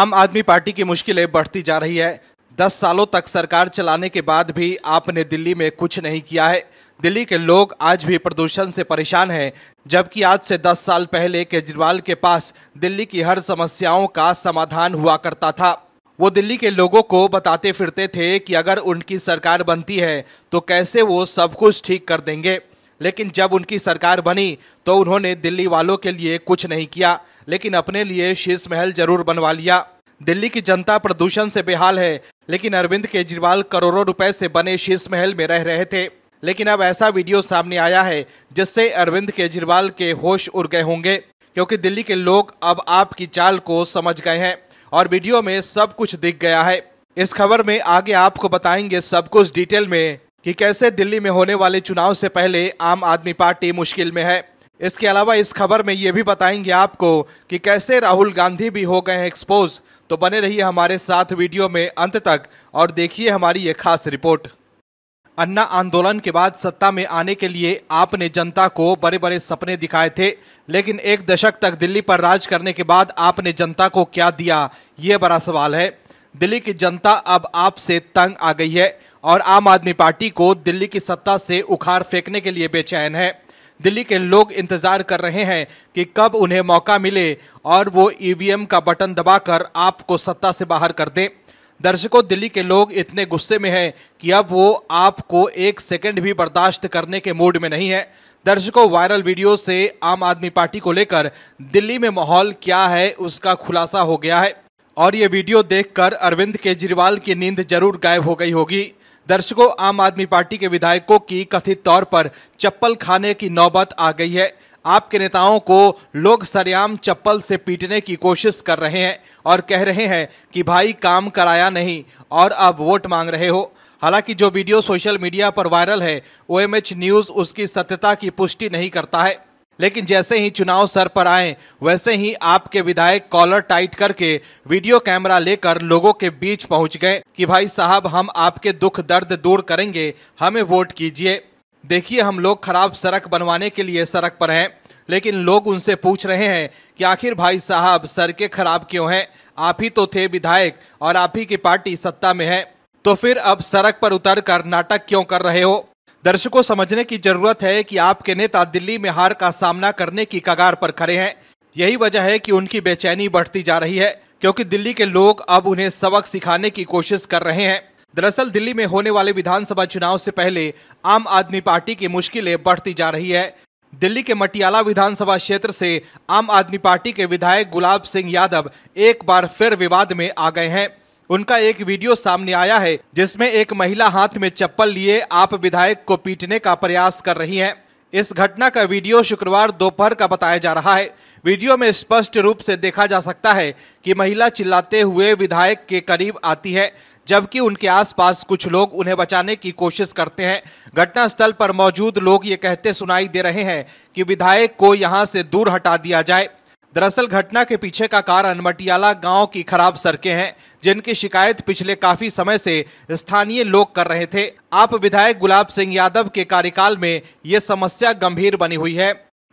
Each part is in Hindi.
आम आदमी पार्टी की मुश्किलें बढ़ती जा रही है दस सालों तक सरकार चलाने के बाद भी आपने दिल्ली में कुछ नहीं किया है दिल्ली के लोग आज भी प्रदूषण से परेशान हैं जबकि आज से 10 साल पहले केजरीवाल के पास दिल्ली की हर समस्याओं का समाधान हुआ करता था वो दिल्ली के लोगों को बताते फिरते थे कि अगर उनकी सरकार बनती है तो कैसे वो सब कुछ ठीक कर देंगे लेकिन जब उनकी सरकार बनी तो उन्होंने दिल्ली वालों के लिए कुछ नहीं किया लेकिन अपने लिए शीश महल जरूर बनवा लिया दिल्ली की जनता प्रदूषण से बेहाल है लेकिन अरविंद केजरीवाल करोड़ों रुपए से बने शीश महल में रह रहे थे लेकिन अब ऐसा वीडियो सामने आया है जिससे अरविंद केजरीवाल के होश उड़ गए होंगे क्योंकि दिल्ली के लोग अब आपकी चाल को समझ गए हैं और वीडियो में सब कुछ दिख गया है इस खबर में आगे आपको बताएंगे सब कुछ डिटेल में कि कैसे दिल्ली में होने वाले चुनाव से पहले आम आदमी पार्टी मुश्किल में है इसके अलावा इस खबर में ये भी बताएंगे आपको कि कैसे राहुल गांधी भी हो गए हैं एक्सपोज तो बने रहिए हमारे साथ वीडियो में अंत तक और देखिए हमारी ये खास रिपोर्ट अन्ना आंदोलन के बाद सत्ता में आने के लिए आपने जनता को बड़े बड़े सपने दिखाए थे लेकिन एक दशक तक दिल्ली पर राज करने के बाद आपने जनता को क्या दिया ये बड़ा सवाल है दिल्ली की जनता अब आपसे तंग आ गई है और आम आदमी पार्टी को दिल्ली की सत्ता से उखाड़ फेंकने के लिए बेचैन है दिल्ली के लोग इंतजार कर रहे हैं कि कब उन्हें मौका मिले और वो ईवीएम का बटन दबाकर आपको सत्ता से बाहर कर दें दर्शकों दिल्ली के लोग इतने गुस्से में हैं कि अब वो आपको एक सेकंड भी बर्दाश्त करने के मूड में नहीं है दर्शकों वायरल वीडियो से आम आदमी पार्टी को लेकर दिल्ली में माहौल क्या है उसका खुलासा हो गया है और ये वीडियो देखकर अरविंद केजरीवाल की नींद जरूर गायब हो गई होगी दर्शकों आम आदमी पार्टी के विधायकों की कथित तौर पर चप्पल खाने की नौबत आ गई है आपके नेताओं को लोग सरेआम चप्पल से पीटने की कोशिश कर रहे हैं और कह रहे हैं कि भाई काम कराया नहीं और अब वोट मांग रहे हो हालांकि जो वीडियो सोशल मीडिया पर वायरल है ओएमएच न्यूज़ उसकी सत्यता की पुष्टि नहीं करता है लेकिन जैसे ही चुनाव सर पर आए वैसे ही आपके विधायक कॉलर टाइट करके वीडियो कैमरा लेकर लोगों के बीच पहुंच गए कि भाई साहब हम आपके दुख दर्द दूर करेंगे हमें वोट कीजिए देखिए हम लोग खराब सड़क बनवाने के लिए सड़क पर हैं लेकिन लोग उनसे पूछ रहे हैं कि आखिर भाई साहब सड़कें खराब क्यों हैं आप ही तो थे विधायक और आप ही की पार्टी सत्ता में है तो फिर अब सड़क पर उतर कर नाटक क्यों कर रहे हो दर्शकों समझने की जरूरत है कि आपके नेता दिल्ली में हार का सामना करने की कगार पर खड़े हैं यही वजह है कि उनकी बेचैनी बढ़ती जा रही है क्योंकि दिल्ली के लोग अब उन्हें सबक सिखाने की कोशिश कर रहे हैं दरअसल दिल्ली में होने वाले विधानसभा चुनाव से पहले आम आदमी पार्टी की मुश्किलें बढ़ती जा रही है दिल्ली के मटियाला विधानसभा क्षेत्र से आम आदमी पार्टी के विधायक गुलाब सिंह यादव एक बार फिर विवाद में आ गए हैं उनका एक वीडियो सामने आया है जिसमें एक महिला हाथ में चप्पल लिए आप विधायक को पीटने का प्रयास कर रही है इस घटना का वीडियो शुक्रवार दोपहर का बताया जा रहा है वीडियो में स्पष्ट रूप से देखा जा सकता है कि महिला चिल्लाते हुए विधायक के करीब आती है जबकि उनके आसपास कुछ लोग उन्हें बचाने की कोशिश करते हैं घटनास्थल पर मौजूद लोग ये कहते सुनाई दे रहे हैं कि विधायक को यहाँ से दूर हटा दिया जाए दरअसल घटना के पीछे का कारण मटियाला गांव की खराब सड़कें हैं जिनकी शिकायत पिछले काफी समय से स्थानीय लोग कर रहे थे आप विधायक गुलाब सिंह यादव के कार्यकाल में ये समस्या गंभीर बनी हुई है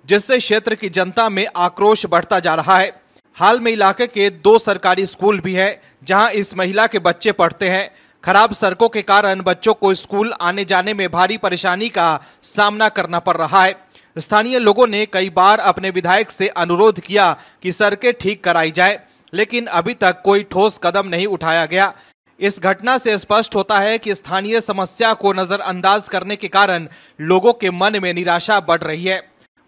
जिससे क्षेत्र की जनता में आक्रोश बढ़ता जा रहा है हाल में इलाके के दो सरकारी स्कूल भी हैं जहां इस महिला के बच्चे पढ़ते हैं खराब सड़कों के कारण बच्चों को स्कूल आने जाने में भारी परेशानी का सामना करना पड़ रहा है स्थानीय लोगों ने कई बार अपने विधायक से अनुरोध किया कि सड़कें ठीक कराई जाए लेकिन अभी तक कोई ठोस कदम नहीं उठाया गया इस घटना से स्पष्ट होता है कि स्थानीय समस्या को नजरअंदाज करने के कारण लोगों के मन में निराशा बढ़ रही है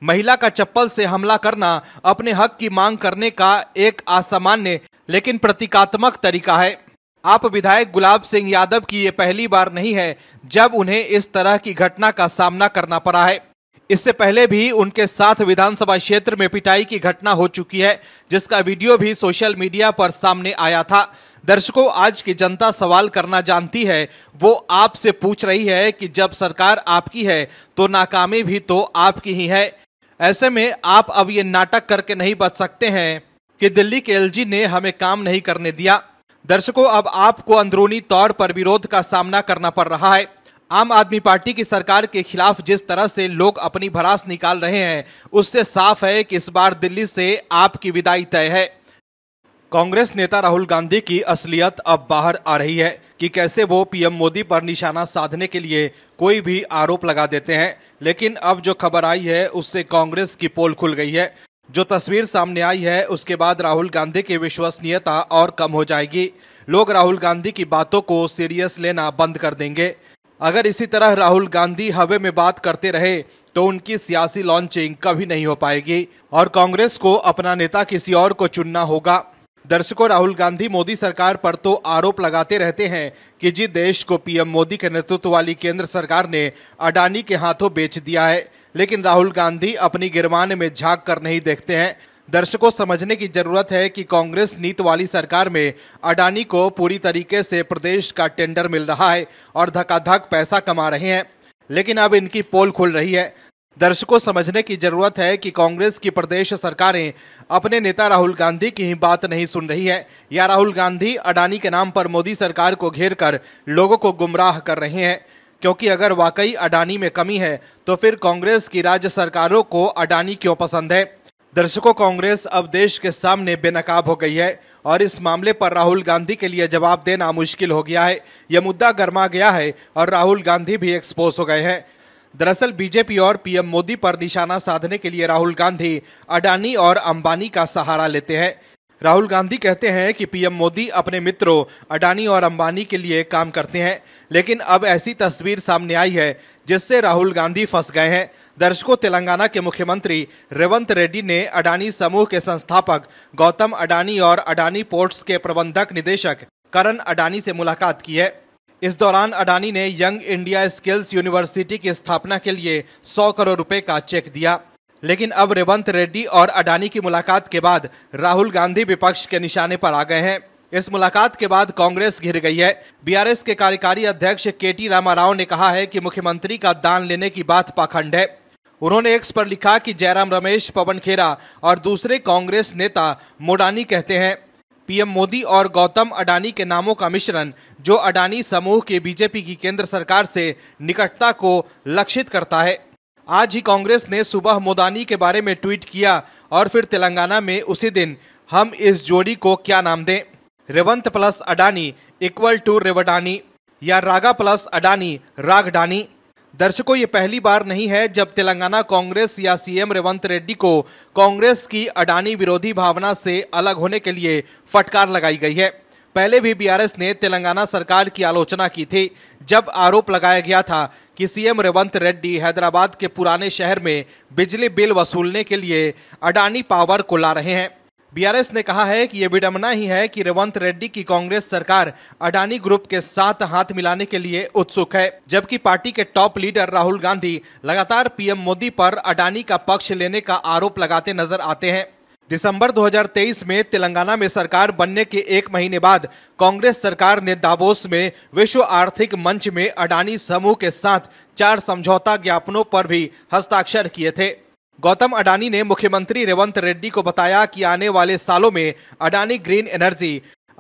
महिला का चप्पल से हमला करना अपने हक की मांग करने का एक असामान्य लेकिन प्रतीकात्मक तरीका है आप विधायक गुलाब सिंह यादव की ये पहली बार नहीं है जब उन्हें इस तरह की घटना का सामना करना पड़ा है इससे पहले भी उनके साथ विधानसभा क्षेत्र में पिटाई की घटना हो चुकी है जिसका वीडियो भी सोशल मीडिया पर सामने आया था दर्शकों आज की जनता सवाल करना जानती है वो आपसे पूछ रही है कि जब सरकार आपकी है तो नाकामी भी तो आपकी ही है ऐसे में आप अब ये नाटक करके नहीं बच सकते हैं कि दिल्ली के एलजी ने हमें काम नहीं करने दिया दर्शकों अब आपको अंदरूनी तौर पर विरोध का सामना करना पड़ रहा है आम आदमी पार्टी की सरकार के खिलाफ जिस तरह से लोग अपनी भरास निकाल रहे हैं उससे साफ है कि इस बार दिल्ली से आपकी विदाई तय है कांग्रेस नेता राहुल गांधी की असलियत अब बाहर आ रही है कि कैसे वो पीएम मोदी पर निशाना साधने के लिए कोई भी आरोप लगा देते हैं लेकिन अब जो खबर आई है उससे कांग्रेस की पोल खुल गई है जो तस्वीर सामने आई है उसके बाद राहुल गांधी की विश्वसनीयता और कम हो जाएगी लोग राहुल गांधी की बातों को सीरियस लेना बंद कर देंगे अगर इसी तरह राहुल गांधी हवे में बात करते रहे तो उनकी सियासी लॉन्चिंग कभी नहीं हो पाएगी और कांग्रेस को अपना नेता किसी और को चुनना होगा दर्शकों राहुल गांधी मोदी सरकार पर तो आरोप लगाते रहते हैं कि जी देश को पीएम मोदी के नेतृत्व वाली केंद्र सरकार ने अडानी के हाथों बेच दिया है लेकिन राहुल गांधी अपनी गिरमान में झांक कर नहीं देखते हैं दर्शकों समझने की जरूरत है कि कांग्रेस नीत वाली सरकार में अडानी को पूरी तरीके से प्रदेश का टेंडर मिल रहा है और धकाधक पैसा कमा रहे हैं लेकिन अब इनकी पोल खुल रही है दर्शकों समझने की जरूरत है कि कांग्रेस की प्रदेश सरकारें अपने नेता राहुल गांधी की ही बात नहीं सुन रही है या राहुल गांधी अडानी के नाम पर मोदी सरकार को घेर कर लोगों को गुमराह कर रहे हैं क्योंकि अगर वाकई अडानी में कमी है तो फिर कांग्रेस की राज्य सरकारों को अडानी क्यों पसंद है दर्शकों कांग्रेस अब देश के सामने बेनकाब हो गई है और इस मामले पर राहुल गांधी के लिए जवाब देना मुश्किल हो गया है यह मुद्दा गर्मा गया है और राहुल गांधी भी एक्सपोज हो गए हैं दरअसल बीजेपी और पीएम मोदी पर निशाना साधने के लिए राहुल गांधी अडानी और अंबानी का सहारा लेते हैं राहुल गांधी कहते हैं कि पीएम मोदी अपने मित्रों अडानी और अंबानी के लिए काम करते हैं लेकिन अब ऐसी तस्वीर सामने आई है जिससे राहुल गांधी फंस गए हैं दर्शकों तेलंगाना के मुख्यमंत्री रेवंत रेड्डी ने अडानी समूह के संस्थापक गौतम अडानी और अडानी पोर्ट्स के प्रबंधक निदेशक करण अडानी से मुलाकात की है इस दौरान अडानी ने यंग इंडिया स्किल्स यूनिवर्सिटी की स्थापना के लिए 100 करोड़ रुपए का चेक दिया लेकिन अब रेवंत रेड्डी और अडानी की मुलाकात के बाद राहुल गांधी विपक्ष के निशाने पर आ गए हैं इस मुलाकात के बाद कांग्रेस घिर गई है बीआरएस के कार्यकारी अध्यक्ष के टी रामा राव ने कहा है कि मुख्यमंत्री का दान लेने की बात पाखंड है उन्होंने एक्स पर लिखा कि जयराम रमेश पवन खेरा और दूसरे कांग्रेस नेता मोडानी कहते हैं पीएम मोदी और गौतम अडानी के नामों का मिश्रण जो अडानी समूह के बीजेपी की केंद्र सरकार से निकटता को लक्षित करता है आज ही कांग्रेस ने सुबह मोदानी के बारे में ट्वीट किया और फिर तेलंगाना में उसी दिन हम इस जोड़ी को क्या नाम दें Revanth plus Adani equal to Revdani या रागा प्लस अडानी रागडानी दर्शकों ये पहली बार नहीं है जब तेलंगाना कांग्रेस या सीएम रेवंत रेड्डी को कांग्रेस की अडानी विरोधी भावना से अलग होने के लिए फटकार लगाई गई है पहले भी बीआरएस ने तेलंगाना सरकार की आलोचना की थी जब आरोप लगाया गया था कि सीएम रेवंत रेड्डी हैदराबाद के पुराने शहर में बिजली बिल वसूलने के लिए अडानी पावर को ला रहे हैं बीआरएस ने कहा है कि यह विडम्बना ही है कि रेवंत रेड्डी की कांग्रेस सरकार अडानी ग्रुप के साथ हाथ मिलाने के लिए उत्सुक है जबकि पार्टी के टॉप लीडर राहुल गांधी लगातार पीएम मोदी पर अडानी का पक्ष लेने का आरोप लगाते नजर आते हैं दिसंबर 2023 में तेलंगाना में सरकार बनने के एक महीने बाद कांग्रेस सरकार ने दाबोस में विश्व आर्थिक मंच में अडानी समूह के साथ चार समझौता ज्ञापनों पर भी हस्ताक्षर किए थे गौतम अडानी ने मुख्यमंत्री रेवंत रेड्डी को बताया कि आने वाले सालों में Adani Green Energy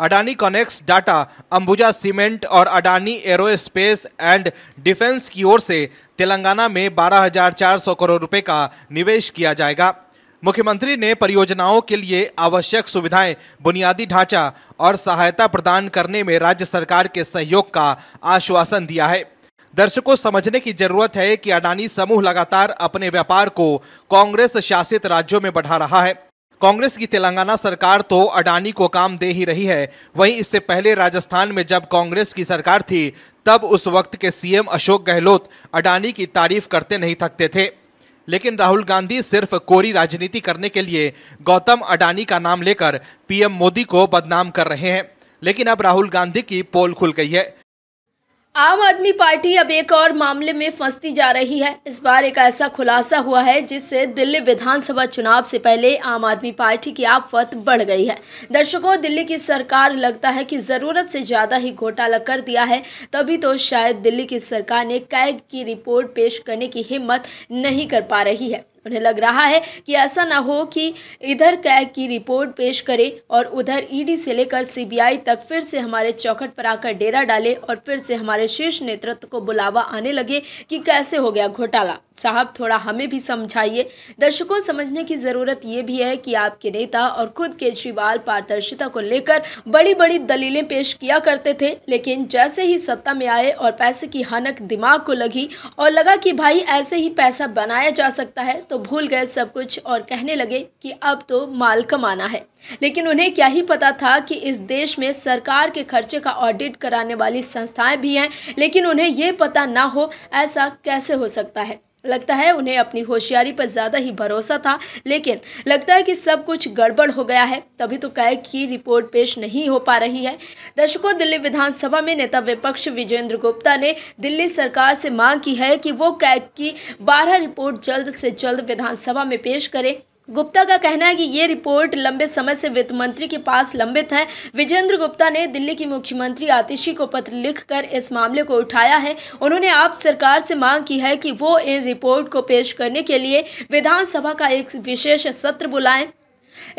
Adani ConneX Data Ambuja Cement और अडानी एरोस्पेस एंड डिफेंस की ओर से तेलंगाना में 12,400 करोड़ रुपए का निवेश किया जाएगा मुख्यमंत्री ने परियोजनाओं के लिए आवश्यक सुविधाएं बुनियादी ढांचा और सहायता प्रदान करने में राज्य सरकार के सहयोग का आश्वासन दिया है दर्शकों समझने की जरूरत है कि अडानी समूह लगातार अपने व्यापार को कांग्रेस शासित राज्यों में बढ़ा रहा है कांग्रेस की तेलंगाना सरकार तो अडानी को काम दे ही रही है वहीं इससे पहले राजस्थान में जब कांग्रेस की सरकार थी तब उस वक्त के सीएम अशोक गहलोत अडानी की तारीफ करते नहीं थकते थे लेकिन राहुल गांधी सिर्फ कोरी राजनीति करने के लिए गौतम अडानी का नाम लेकर पीएम मोदी को बदनाम कर रहे हैं लेकिन अब राहुल गांधी की पोल खुल गई है आम आदमी पार्टी अब एक और मामले में फंसती जा रही है इस बार एक ऐसा खुलासा हुआ है जिससे दिल्ली विधानसभा चुनाव से पहले आम आदमी पार्टी की आफत बढ़ गई है दर्शकों दिल्ली की सरकार लगता है कि ज़रूरत से ज़्यादा ही घोटाला कर दिया है तभी तो शायद दिल्ली की सरकार ने कैग की रिपोर्ट पेश करने की हिम्मत नहीं कर पा रही है उन्हें लग रहा है कि ऐसा ना हो कि इधर कैग की रिपोर्ट पेश करे और उधर ईडी से लेकर सीबीआई तक फिर से हमारे चौखट पर आकर डेरा डाले और फिर से हमारे शीर्ष नेतृत्व को बुलावा आने लगे कि कैसे हो गया घोटाला साहब थोड़ा हमें भी समझाइए दर्शकों समझने की ज़रूरत ये भी है कि आपके नेता और खुद केजरीवाल पारदर्शिता को लेकर बड़ी बड़ी दलीलें पेश किया करते थे लेकिन जैसे ही सत्ता में आए और पैसे की हनक दिमाग को लगी और लगा कि भाई ऐसे ही पैसा बनाया जा सकता है तो भूल गए सब कुछ और कहने लगे कि अब तो माल कमाना है लेकिन उन्हें क्या ही पता था कि इस देश में सरकार के खर्चे का ऑडिट कराने वाली संस्थाएं भी हैं लेकिन उन्हें ये पता ना हो ऐसा कैसे हो सकता है लगता है उन्हें अपनी होशियारी पर ज़्यादा ही भरोसा था लेकिन लगता है कि सब कुछ गड़बड़ हो गया है तभी तो कैग की रिपोर्ट पेश नहीं हो पा रही है दर्शकों दिल्ली विधानसभा में नेता विपक्ष विजेंद्र गुप्ता ने दिल्ली सरकार से मांग की है कि वो कैग की बारह रिपोर्ट जल्द से जल्द विधानसभा में पेश करें गुप्ता का कहना है कि ये रिपोर्ट लंबे समय से वित्त मंत्री के पास लंबित है विजेंद्र गुप्ता ने दिल्ली की मुख्यमंत्री आतिशी को पत्र लिखकर इस मामले को उठाया है उन्होंने आप सरकार से मांग की है कि वो इन रिपोर्ट को पेश करने के लिए विधानसभा का एक विशेष सत्र बुलाएं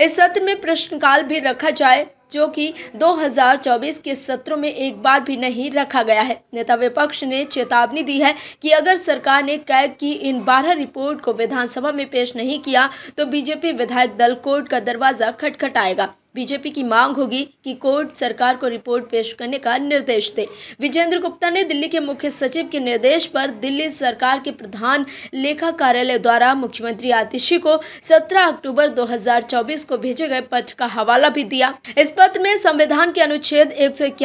इस सत्र में प्रश्नकाल भी रखा जाए जो कि 2024 के सत्रों में एक बार भी नहीं रखा गया है नेता विपक्ष ने चेतावनी दी है कि अगर सरकार ने कैग की इन बारह रिपोर्ट को विधानसभा में पेश नहीं किया तो बीजेपी विधायक दल कोर्ट का दरवाजा खटखटाएगा बीजेपी की मांग होगी कि कोर्ट सरकार को रिपोर्ट पेश करने का निर्देश दे विजेंद्र गुप्ता ने दिल्ली के मुख्य सचिव के निर्देश पर दिल्ली सरकार के प्रधान लेखा कार्यालय द्वारा मुख्यमंत्री आतिशी को 17 अक्टूबर 2024 को भेजे गए पत्र का हवाला भी दिया इस पत्र में संविधान के अनुच्छेद एक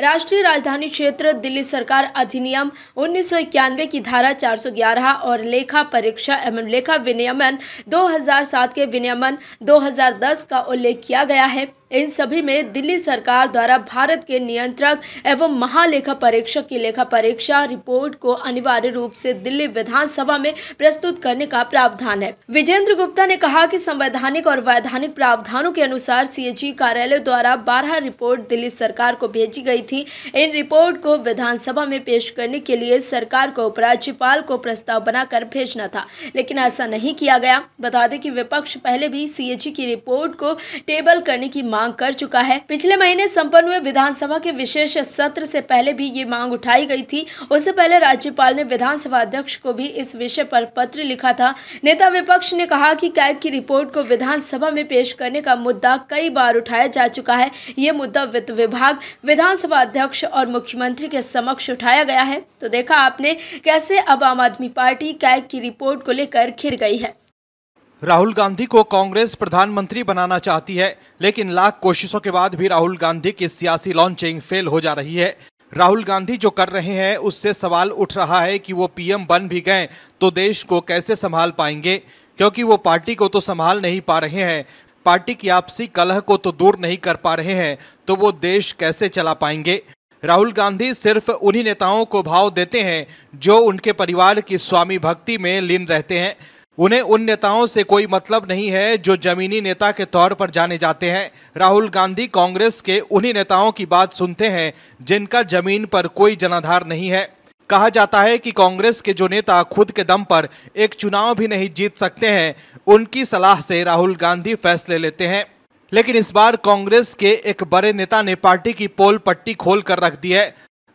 राष्ट्रीय राजधानी क्षेत्र दिल्ली सरकार अधिनियम उन्नीस की धारा चार और लेखा परीक्षा एवं लेखा विनियमन दो के विनियमन दो का उल्लेख किया गया गया है इन सभी में दिल्ली सरकार द्वारा भारत के नियंत्रक एवं महालेखा परीक्षक की लेखा परीक्षा रिपोर्ट को अनिवार्य रूप से दिल्ली विधानसभा में प्रस्तुत करने का प्रावधान है विजेंद्र गुप्ता ने कहा कि संवैधानिक और वैधानिक प्रावधानों के अनुसार सीएजी कार्यालय द्वारा बारह रिपोर्ट दिल्ली सरकार को भेजी गई थी इन रिपोर्ट को विधानसभा में पेश करने के लिए सरकार को उपराज्यपाल को प्रस्ताव बनाकर भेजना था लेकिन ऐसा नहीं किया गया बता दें कि विपक्ष पहले भी सीएजी की रिपोर्ट को टेबल करने की मांग मांग कर चुका है पिछले महीने संपन्न हुए विधानसभा के विशेष सत्र से पहले भी ये मांग उठाई गई थी उससे पहले राज्यपाल ने विधानसभा अध्यक्ष को भी इस विषय पर पत्र लिखा था नेता विपक्ष ने कहा कि कैग की रिपोर्ट को विधानसभा में पेश करने का मुद्दा कई बार उठाया जा चुका है ये मुद्दा वित्त विभाग विधानसभा अध्यक्ष और मुख्यमंत्री के समक्ष उठाया गया है तो देखा आपने कैसे अब आम आदमी पार्टी कैग की रिपोर्ट को लेकर घिर गई है राहुल गांधी को कांग्रेस प्रधानमंत्री बनाना चाहती है लेकिन लाख कोशिशों के बाद भी राहुल गांधी की सियासी लॉन्चिंग फेल हो जा रही है राहुल गांधी जो कर रहे हैं उससे सवाल उठ रहा है कि वो पीएम बन भी गए तो देश को कैसे संभाल पाएंगे क्योंकि वो पार्टी को तो संभाल नहीं पा रहे हैं पार्टी की आपसी कलह को तो दूर नहीं कर पा रहे हैं तो वो देश कैसे चला पाएंगे राहुल गांधी सिर्फ उन्हीं नेताओं को भाव देते हैं जो उनके परिवार की स्वामी भक्ति में लीन रहते हैं उन्हें उन नेताओं से कोई मतलब नहीं है जो जमीनी नेता के तौर पर जाने जाते हैं राहुल गांधी कांग्रेस के उन्हीं नेताओं की बात सुनते हैं जिनका जमीन पर कोई जनाधार नहीं है कहा जाता है कि कांग्रेस के जो नेता खुद के दम पर एक चुनाव भी नहीं जीत सकते हैं उनकी सलाह से राहुल गांधी फैसले लेते हैं लेकिन इस बार कांग्रेस के एक बड़े नेता ने पार्टी की पोल पट्टी खोल कर रख दी है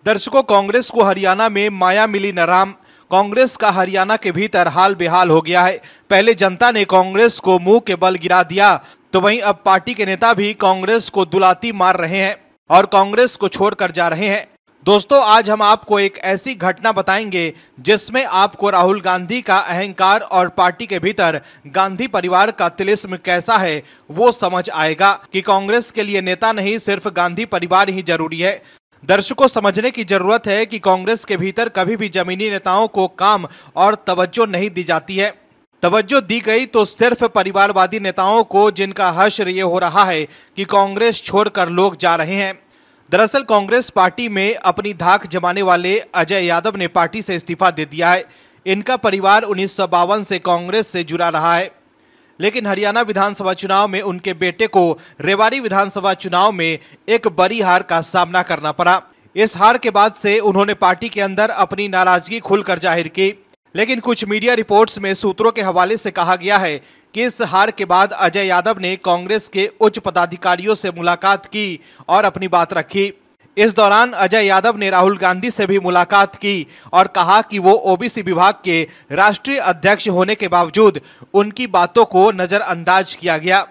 दर्शकों कांग्रेस को हरियाणा में माया मिली नराम कांग्रेस का हरियाणा के भीतर हाल बेहाल हो गया है पहले जनता ने कांग्रेस को मुंह के बल गिरा दिया तो वहीं अब पार्टी के नेता भी कांग्रेस को दुलाती मार रहे हैं और कांग्रेस को छोड़कर जा रहे हैं दोस्तों आज हम आपको एक ऐसी घटना बताएंगे जिसमें आपको राहुल गांधी का अहंकार और पार्टी के भीतर गांधी परिवार का तिलिस्म कैसा है वो समझ आएगा कि कांग्रेस के लिए नेता नहीं सिर्फ गांधी परिवार ही जरूरी है दर्शकों समझने की जरूरत है कि कांग्रेस के भीतर कभी भी जमीनी नेताओं को काम और तवज्जो नहीं दी जाती है तवज्जो दी गई तो सिर्फ परिवारवादी नेताओं को जिनका हश्र ये हो रहा है कि कांग्रेस छोड़कर लोग जा रहे हैं दरअसल कांग्रेस पार्टी में अपनी धाक जमाने वाले अजय यादव ने पार्टी से इस्तीफा दे दिया है इनका परिवार उन्नीस से कांग्रेस से जुड़ा रहा है लेकिन हरियाणा विधानसभा चुनाव में उनके बेटे को रेवाड़ी विधानसभा चुनाव में एक बड़ी हार का सामना करना पड़ा इस हार के बाद से उन्होंने पार्टी के अंदर अपनी नाराजगी खुलकर जाहिर की लेकिन कुछ मीडिया रिपोर्ट्स में सूत्रों के हवाले से कहा गया है कि इस हार के बाद अजय यादव ने कांग्रेस के उच्च पदाधिकारियों से मुलाकात की और अपनी बात रखी इस दौरान अजय यादव ने राहुल गांधी से भी मुलाकात की और कहा कि वो ओबीसी विभाग के राष्ट्रीय अध्यक्ष होने के बावजूद उनकी बातों को नज़रअंदाज किया गया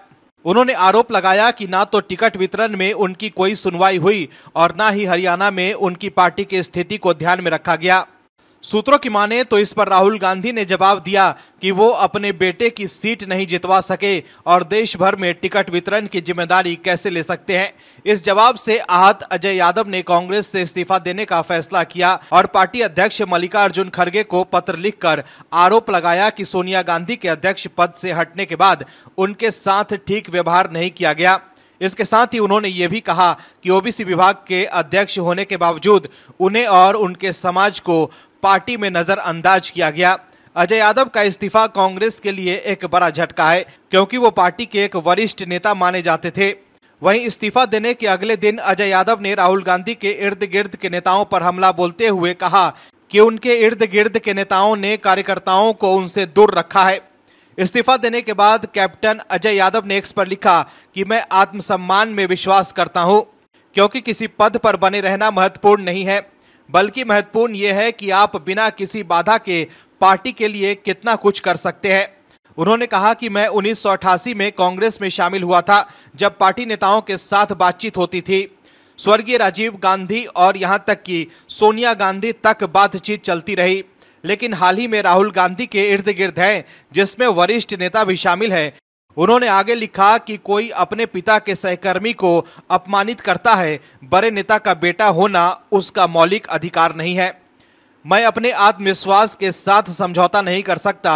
उन्होंने आरोप लगाया कि ना तो टिकट वितरण में उनकी कोई सुनवाई हुई और ना ही हरियाणा में उनकी पार्टी की स्थिति को ध्यान में रखा गया सूत्रों की माने तो इस पर राहुल गांधी ने जवाब दिया कि वो अपने बेटे की सीट नहीं जितवा सके और देश भर में टिकट वितरण की जिम्मेदारी कैसे ले सकते हैं इस जवाब से आहत अजय यादव ने कांग्रेस से इस्तीफा देने का फैसला किया और पार्टी अध्यक्ष मल्लिकार्जुन खड़गे को पत्र लिखकर आरोप लगाया कि सोनिया गांधी के अध्यक्ष पद से हटने के बाद उनके साथ ठीक व्यवहार नहीं किया गया इसके साथ ही उन्होंने ये भी कहा कि ओबीसी विभाग के अध्यक्ष होने के बावजूद उन्हें और उनके समाज को पार्टी में नजरअंदाज किया गया अजय यादव का इस्तीफा कांग्रेस के लिए एक बड़ा झटका है क्योंकि वो पार्टी के एक वरिष्ठ नेता माने जाते थे वहीं इस्तीफा देने के अगले दिन अजय यादव ने राहुल गांधी के इर्द गिर्द के नेताओं पर हमला बोलते हुए कहा कि उनके इर्द गिर्द के नेताओं ने कार्यकर्ताओं को उनसे दूर रखा है इस्तीफा देने के बाद कैप्टन अजय यादव ने एक्स पर लिखा कि मैं आत्मसम्मान में विश्वास करता हूं क्योंकि किसी पद पर बने रहना महत्वपूर्ण नहीं है बल्कि महत्वपूर्ण ये है कि आप बिना किसी बाधा के पार्टी के लिए कितना कुछ कर सकते हैं उन्होंने कहा कि मैं उन्नीस में कांग्रेस में शामिल हुआ था जब पार्टी नेताओं के साथ बातचीत होती थी स्वर्गीय राजीव गांधी और यहां तक कि सोनिया गांधी तक बातचीत चलती रही लेकिन हाल ही में राहुल गांधी के इर्द गिर्द हैं जिसमें वरिष्ठ नेता भी शामिल हैं उन्होंने आगे लिखा कि कोई अपने पिता के सहकर्मी को अपमानित करता है बड़े नेता का बेटा होना उसका मौलिक अधिकार नहीं है मैं अपने आत्मविश्वास के साथ समझौता नहीं कर सकता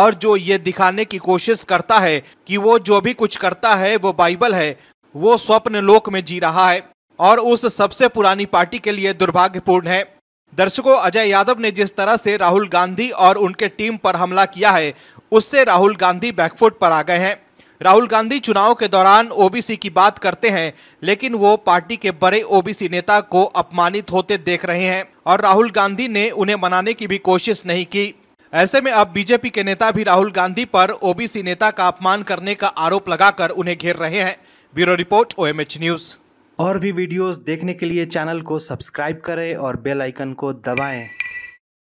और जो ये दिखाने की कोशिश करता है कि वो जो भी कुछ करता है वो बाइबल है वो स्वप्न लोक में जी रहा है और उस सबसे पुरानी पार्टी के लिए दुर्भाग्यपूर्ण है दर्शकों अजय यादव ने जिस तरह से राहुल गांधी और उनके टीम पर हमला किया है उससे राहुल गांधी बैकफुट पर आ गए हैं राहुल गांधी चुनाव के दौरान ओबीसी की बात करते हैं लेकिन वो पार्टी के बड़े ओबीसी नेता को अपमानित होते देख रहे हैं और राहुल गांधी ने उन्हें मनाने की भी कोशिश नहीं की ऐसे में अब बीजेपी के नेता भी राहुल गांधी पर ओबीसी नेता का अपमान करने का आरोप लगाकर उन्हें घेर रहे हैं ब्यूरो रिपोर्ट ओ न्यूज और भी वीडियोस देखने के लिए चैनल को सब्सक्राइब करें और बेल आइकन को दबाएं